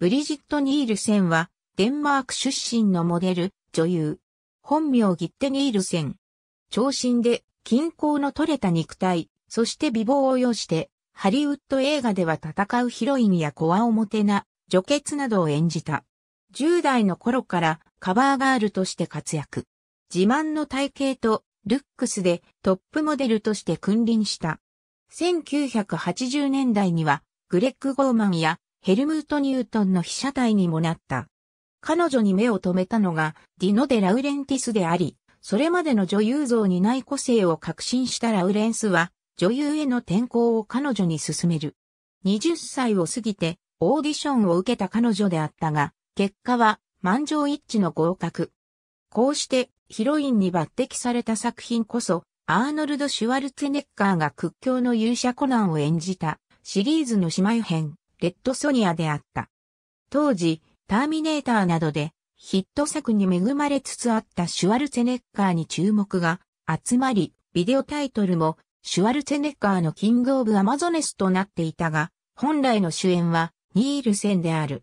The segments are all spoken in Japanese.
ブリジット・ニールセンは、デンマーク出身のモデル、女優。本名ギッテ・ニールセン。長身で、均衡の取れた肉体、そして美貌を要して、ハリウッド映画では戦うヒロインやコア表な、女傑などを演じた。10代の頃からカバーガールとして活躍。自慢の体型とルックスでトップモデルとして君臨した。1980年代にはグレッグ・ゴーマンやヘルムート・ニュートンの被写体にもなった。彼女に目を留めたのがディノ・デ・ラウレンティスであり、それまでの女優像にない個性を確信したラウレンスは、女優への転向を彼女に勧める。20歳を過ぎて、オーディションを受けた彼女であったが、結果は、満場一致の合格。こうして、ヒロインに抜擢された作品こそ、アーノルド・シュワルツェネッカーが屈強の勇者コナンを演じた、シリーズの姉妹編。レッドソニアであった。当時、ターミネーターなどでヒット作に恵まれつつあったシュワルツェネッカーに注目が集まり、ビデオタイトルもシュワルツェネッカーのキングオブアマゾネスとなっていたが、本来の主演はニールセンである。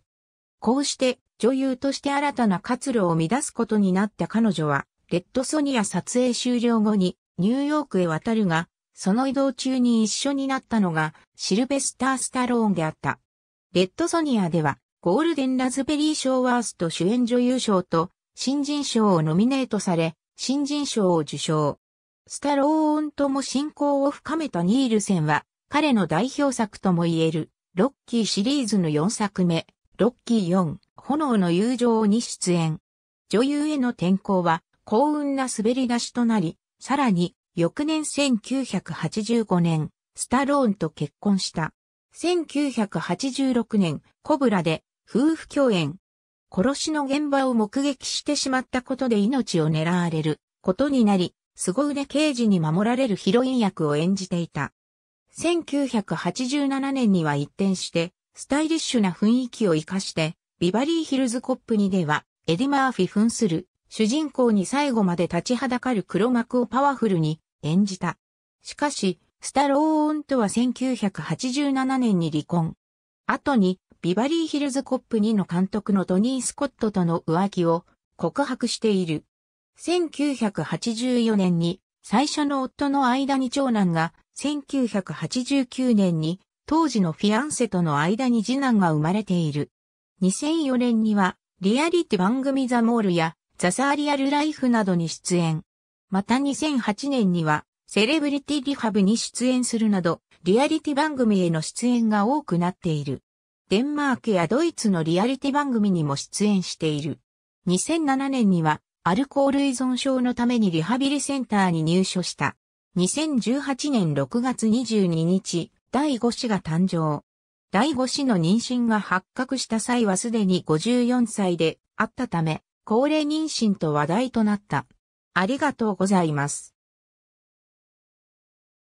こうして女優として新たな活路を乱すことになった彼女は、レッドソニア撮影終了後にニューヨークへ渡るが、その移動中に一緒になったのがシルベスター・スタローンであった。レッドソニアでは、ゴールデンラズベリー賞ワースト主演女優賞と、新人賞をノミネートされ、新人賞を受賞。スタローンとも親交を深めたニールセンは、彼の代表作とも言える、ロッキーシリーズの4作目、ロッキー4、炎の友情に出演。女優への転向は、幸運な滑り出しとなり、さらに、翌年1985年、スタローンと結婚した。1986年、コブラで夫婦共演。殺しの現場を目撃してしまったことで命を狙われることになり、凄腕刑事に守られるヒロイン役を演じていた。1987年には一転して、スタイリッシュな雰囲気を活かして、ビバリーヒルズコップにでは、エディ・マーフィ扮する主人公に最後まで立ちはだかる黒幕をパワフルに演じた。しかし、スタローンとは1987年に離婚。後に、ビバリーヒルズコップ2の監督のトニー・スコットとの浮気を告白している。1984年に最初の夫の間に長男が、1989年に当時のフィアンセとの間に次男が生まれている。2004年にはリアリティ番組ザ・モールやザ・サーリアル・ライフなどに出演。また2008年にはセレブリティリハブに出演するなど、リアリティ番組への出演が多くなっている。デンマークやドイツのリアリティ番組にも出演している。2007年には、アルコール依存症のためにリハビリセンターに入所した。2018年6月22日、第5子が誕生。第5子の妊娠が発覚した際はすでに54歳であったため、高齢妊娠と話題となった。ありがとうございます。